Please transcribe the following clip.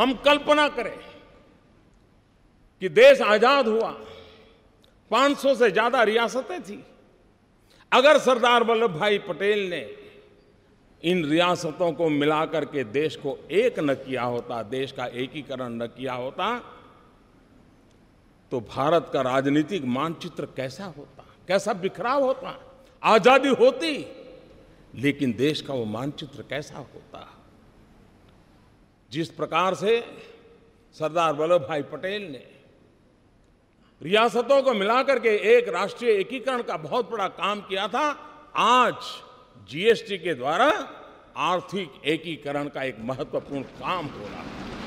हम कल्पना करें कि देश आजाद हुआ 500 से ज्यादा रियासतें थी अगर सरदार वल्लभ भाई पटेल ने इन रियासतों को मिलाकर के देश को एक न किया होता देश का एकीकरण न किया होता तो भारत का राजनीतिक मानचित्र कैसा होता कैसा बिखराव होता आजादी होती लेकिन देश का वो मानचित्र कैसा होता जिस प्रकार से सरदार वल्लभ भाई पटेल ने रियासतों को मिलाकर के एक राष्ट्रीय एकीकरण का बहुत बड़ा काम किया था आज जीएसटी के द्वारा आर्थिक एकीकरण का एक महत्वपूर्ण काम हो रहा है